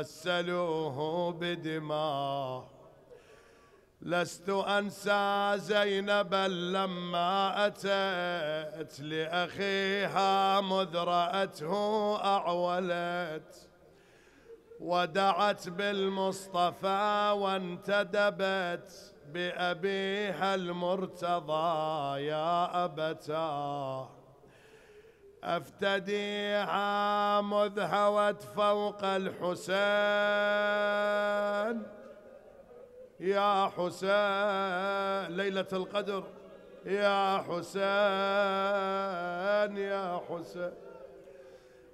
غسلوه بدماء لست أنسى زينبا لما أتت لأخيها مذ رأته أعولت ودعت بالمصطفى وانتدبت بأبيها المرتضى يا أبتاه أفتديها مذ هوت فوق الحسين يا حسين ليلة القدر يا حسين يا حسين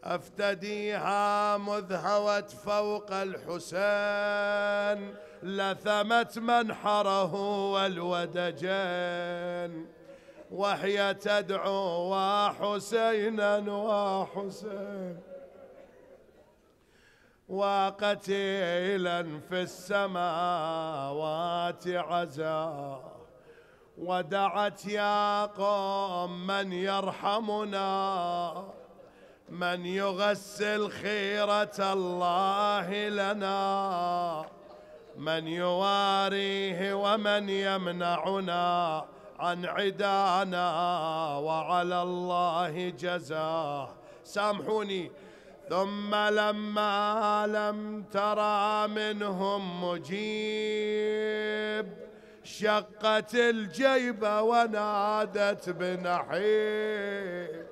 أفتديها مذ هوت فوق الحسين لثمت منحره والودجين وهي تدعو وحسينا وحسين وقتيلا في السماوات عزا ودعت يا قوم من يرحمنا من يغسل خيرة الله لنا من يواريه ومن يمنعنا عن عدانا وعلى الله جزاه سامحوني ثم لما لم ترى منهم مجيب شقت الجيب ونادت بنحيب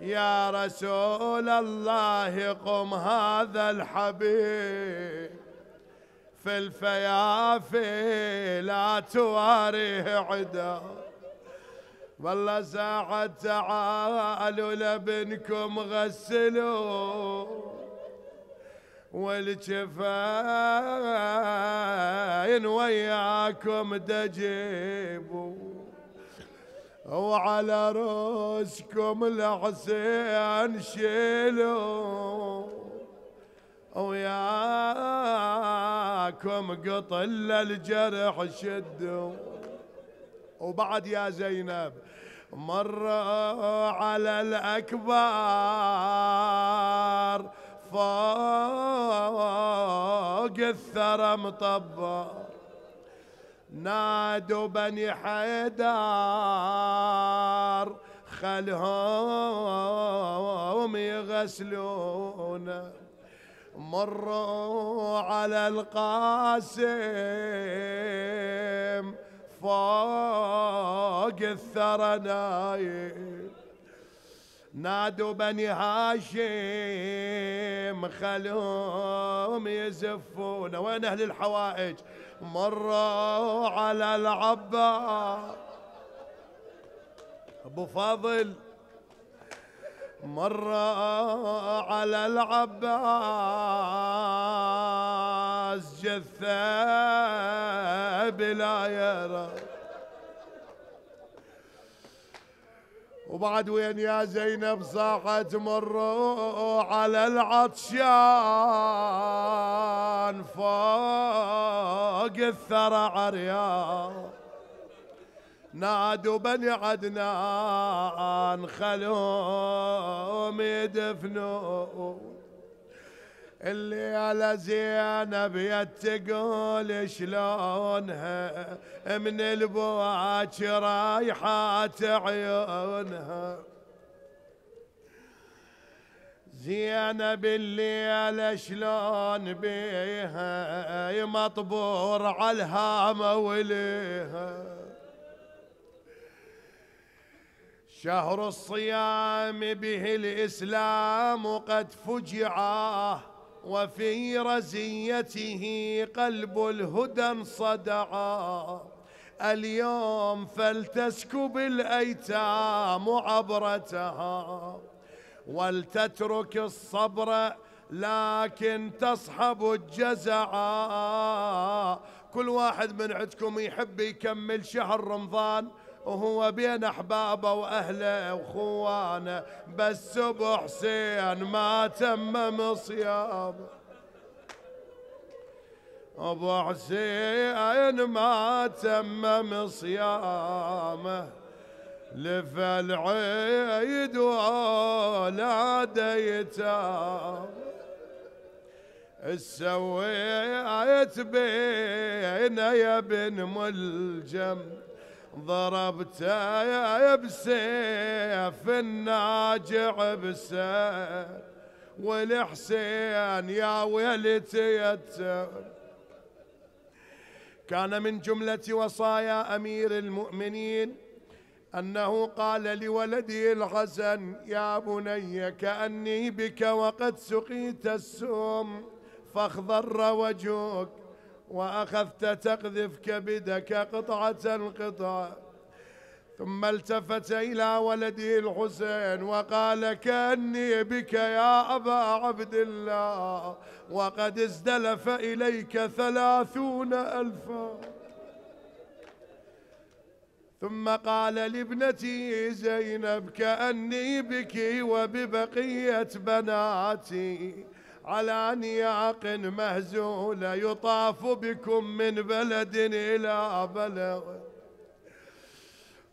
يا رسول الله قم هذا الحبيب في الفيافي لا تواريه عدا والله ساعة تعالوا لابنكم غسلوا والجفاين وياكم دجيبوا وعلى روسكم العصيان شيلوا ويا معاكم قط الا الجرح شدوا وبعد يا زينب مر على الأكبار فوق الثرى مطبر نادوا بني حيدار خلهم يغسلونه مروا على القاسم فوق الثرى نايم نادوا بني هاشم خلهم يزفون وين اهل الحوائج مروا على العباس ابو فاضل مر على العباس جثة بلا يرى وبعد وين يا زينب صاحت مروا على العطشان فوق الثرى عريان نادوا بني عدنان خلوهم يدفنون اللي على زينب يتقول شلونها من البواج رايحات عيونها زينب الليلة شلون بيها مطبور على الهامة وليها شهر الصيام به الإسلام قد فجع وفي رزيته قلب الهدى انصدعا اليوم فلتسكب الأيتام عبرتها ولتترك الصبر لكن تصحب الجزعا كل واحد من عندكم يحب يكمل شهر رمضان وهو بين أحبابه وأهله وخوانه بس أبو حسين ما تمم صيامه أبو حسين ما تمم صيامه العيد وولاده يتامه السويت بين يا بن ملجم ضربت يا بسيف الناجع بسيف والحسين يا ويلتي كان من جملة وصايا أمير المؤمنين أنه قال لولده الحسن يا بني كأني بك وقد سقيت السم فاخضر وجهك وأخذت تقذف كبدك قطعة قطعة ثم التفت إلى ولده الحسين وقال كأني بك يا أبا عبد الله وقد ازدلف إليك ثلاثون ألفا ثم قال لابنتي زينب كأني بك وببقية بناتي على نياق مهزولة يطاف بكم من بلد إلى بلد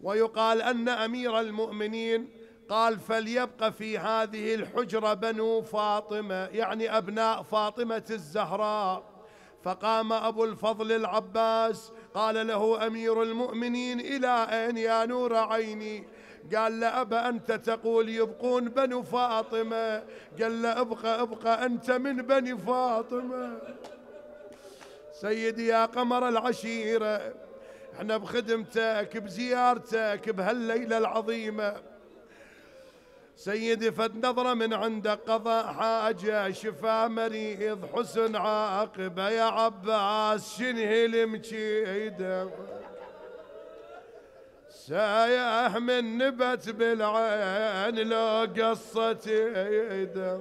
ويقال أن أمير المؤمنين قال فليبقى في هذه الحجرة بنو فاطمة يعني أبناء فاطمة الزهراء فقام أبو الفضل العباس قال له أمير المؤمنين إلى أين يا نور عيني قال له أبا أنت تقول يبقون بنو فاطمة قال له ابقى ابقى أنت من بني فاطمة سيدي يا قمر العشيرة احنا بخدمتك بزيارتك بهالليلة العظيمة سيدي فد نظرة من عندك قضاء حاجة شفاء مريض حسن عاقبة يا عباس شنهي المكيدة سايح من نبت بالعين لو قصت يده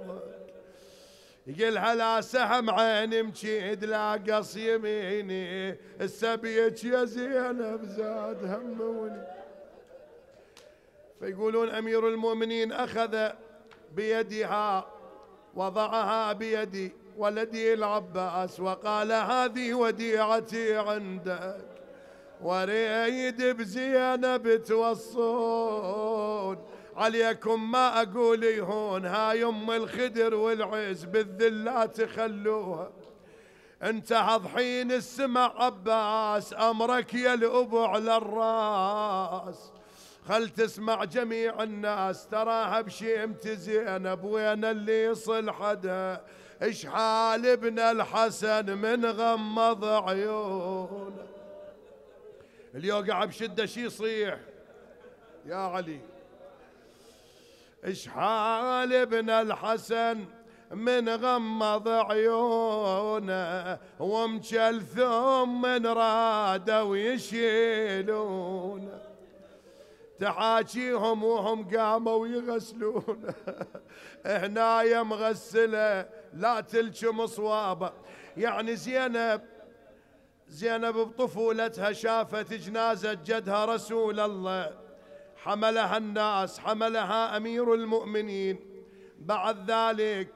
يقل على سهم عيني مشيد لا قص يميني السبيت يا زينب زاد هموني فيقولون امير المؤمنين اخذ بيدها وضعها بيدي ولدي العباس وقال هذه وديعتي عندك وريد بزينب توصون عليكم ما أقول يهون هاي أم الخدر والعز بالذلة تخلوها انت حضحين السمع عباس امرك يا الابو على الراس خل تسمع جميع الناس تراها بشي زينب وين اللي صلحدها اش حال ابن الحسن من غمض عيونه اللي يوقع بشده شي يصيح يا علي ايش حال ابن الحسن من غمض عيونه ومجل ثم من رادوا يشيلونه تحاكيهم وهم قاموا يغسلونه هنا مغسله لا تلشم صوابه يعني زينب زينب بطفولتها شافت جنازة جدها رسول الله حملها الناس حملها أمير المؤمنين بعد ذلك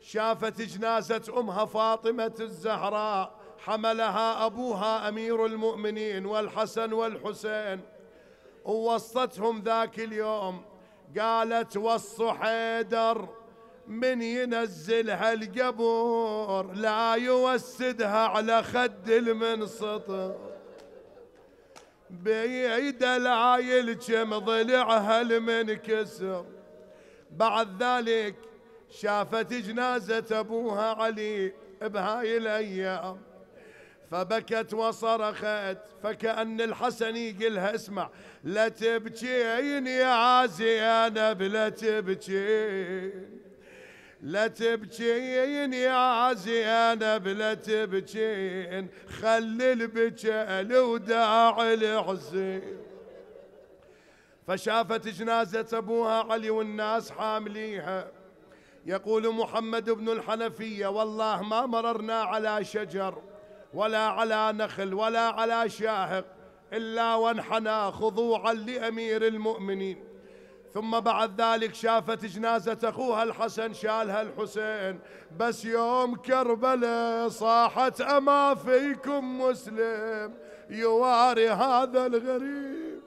شافت جنازة أمها فاطمة الزهراء حملها أبوها أمير المؤمنين والحسن والحسين ووصتهم ذاك اليوم قالت حيدر من ينزلها القبور لا يوسدها على خد المنسطر بيد العايل كم ضلعها المنكسر بعد ذلك شافت جنازة أبوها علي بهاي الأيام فبكت وصرخت فكأن الحسن يقلها اسمع لا تبكين يا زينب لا تبكين لا تبكين يا زينب لا تبكين خلي البكاء لوداع الحزين فشافت جنازة أبوها علي والناس حامليها يقول محمد بن الحنفية والله ما مررنا على شجر ولا على نخل ولا على شاهق إلا وانحنى خضوعا لأمير المؤمنين ثم بعد ذلك شافت جنازة أخوها الحسن شالها الحسين بس يوم كربلة صاحت أما فيكم مسلم يواري هذا الغريب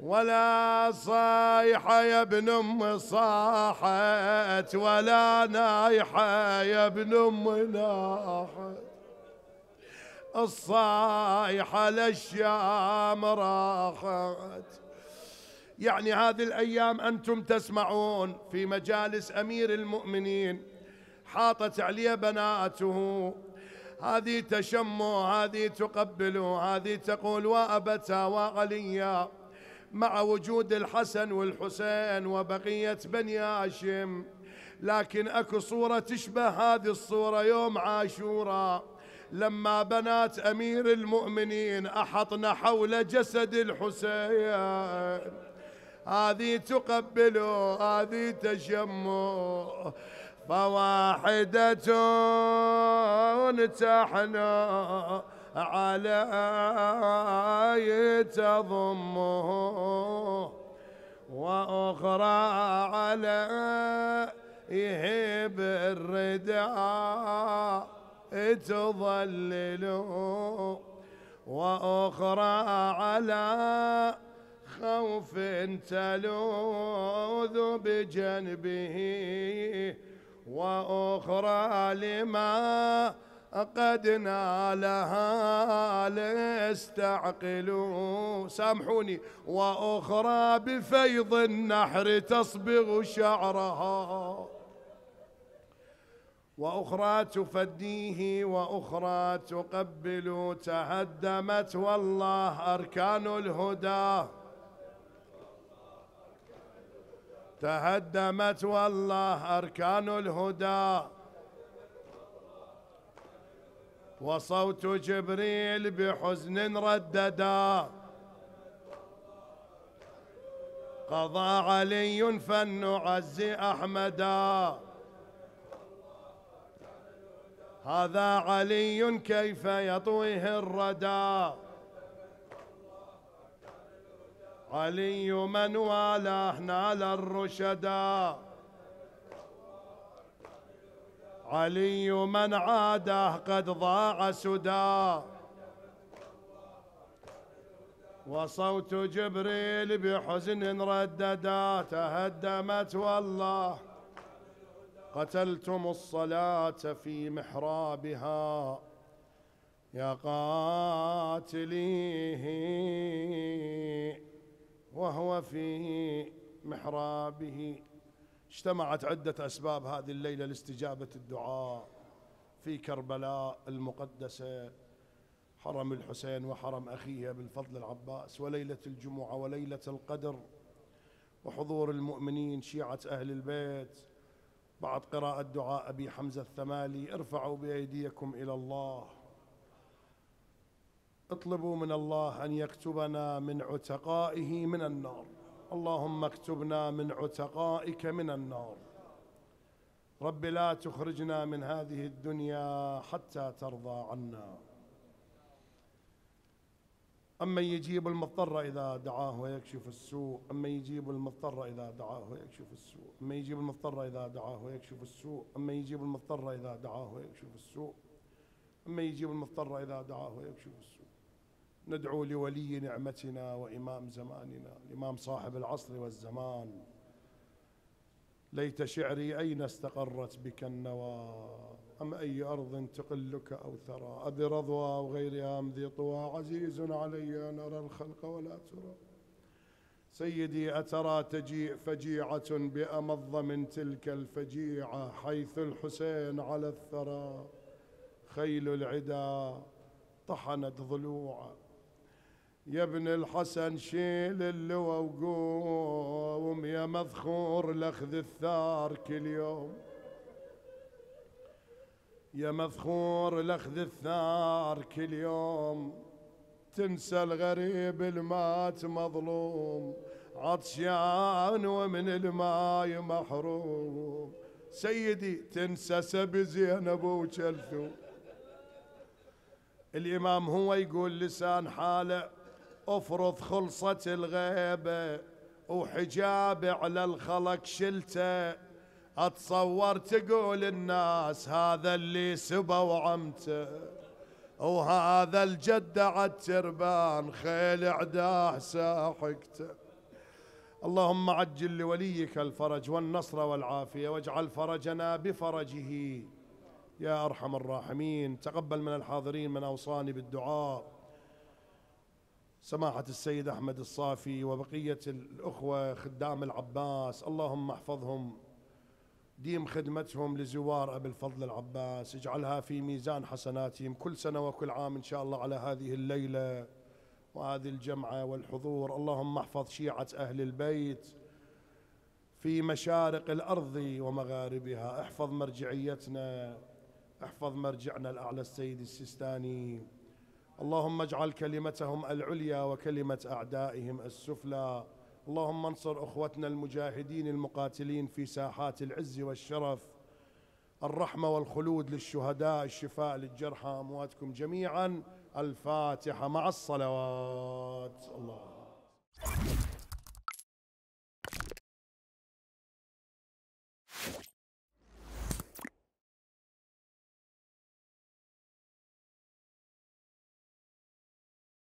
ولا صايحة يا ابن أم صاحت ولا نايحة يا ابن أم ناحت الصايحة للشام راحت يعني هذه الأيام أنتم تسمعون في مجالس أمير المؤمنين حاطت عليه بناته هذه تشمه هذه تقبله هذه تقول وأبتا وعليا مع وجود الحسن والحسين وبقية بني هاشم لكن اكو صورة تشبه هذه الصورة يوم عاشوراء لما بنات أمير المؤمنين أحطنا حول جسد الحسين هذه تقبله هذه تشمه فواحدة تحنى على تضمه وأخرى على يهب الرداء تظللوا وأخرى على خوف تلوذ بجنبه وأخرى لما قد نالها لاستعقلوا سامحوني وأخرى بفيض النحر تصبغ شعرها وأخرى تفديه وأخرى تقبل تهدمت والله أركان الهدى تهدمت والله أركان الهدى وصوت جبريل بحزن رددا قضى علي فنعز أحمدا هذا علي كيف يطويه الردى علي من والاه نال الرشدا علي من عاده قد ضاع سدى وصوت جبريل بحزن رددا تهدمت والله قتلتم الصلاة في محرابها يا قاتليه وهو في محرابه اجتمعت عدة أسباب هذه الليلة لاستجابة الدعاء في كربلاء المقدسة حرم الحسين وحرم أخيه بالفضل العباس وليلة الجمعة وليلة القدر وحضور المؤمنين شيعة أهل البيت بعد قراءة دعاء أبي حمزة الثمالي ارفعوا بأيديكم إلى الله اطلبوا من الله أن يكتبنا من عتقائه من النار اللهم اكتبنا من عتقائك من النار رب لا تخرجنا من هذه الدنيا حتى ترضى عنا أمن يجيب المضطر إذا دعاه ويكشف السوء أمن يجيب المضطر إذا دعاه ويكشف السوء أمن يجيب المضطر إذا دعاه ويكشف السوء أمن يجيب المضطر إذا دعاه ويكشف السوء أمن يجيب المضطر إذا دعاه ويكشف السوء ندعو لولي نعمتنا وإمام زماننا الإمام صاحب العصر والزمان ليت شعري أين استقرت بك النوار أم أي أرض تقلك أو ثرى أبي رضوى أو غيرها أم ذي طوى عزيز علي أن أرى الخلق ولا ترى سيدي أترى تجيء فجيعة بأمض من تلك الفجيعة حيث الحسين على الثرى خيل العدا طحنت ضلوعا يا ابن الحسن شيل اللوى وقوم يا مذخور لاخذ الثار كل يوم يا مذخور لخذ الثار كل يوم تنسى الغريب المات مظلوم عطشان ومن الماي محروم سيدي تنسى سب زينب وكلثوم الإمام هو يقول لسان حاله افرض خلصة الغيبة وحجاب على الخلق شلته اتصور تقول الناس هذا اللي سبى وعمته وهذا الجد التربان خيل عداه ساحقته اللهم عجل لوليك الفرج والنصر والعافية واجعل فرجنا بفرجه يا أرحم الراحمين تقبل من الحاضرين من أوصاني بالدعاء سماحة السيد أحمد الصافي وبقية الأخوة خدام العباس اللهم احفظهم ديم خدمتهم لزوار أبي الفضل العباس اجعلها في ميزان حسناتهم كل سنة وكل عام إن شاء الله على هذه الليلة وهذه الجمعة والحضور اللهم احفظ شيعة أهل البيت في مشارق الأرض ومغاربها احفظ مرجعيتنا احفظ مرجعنا الأعلى السيد السيستاني اللهم اجعل كلمتهم العليا وكلمة أعدائهم السفلى اللهم انصر اخوتنا المجاهدين المقاتلين في ساحات العز والشرف الرحمه والخلود للشهداء الشفاء للجرحى امواتكم جميعا الفاتحه مع الصلوات الله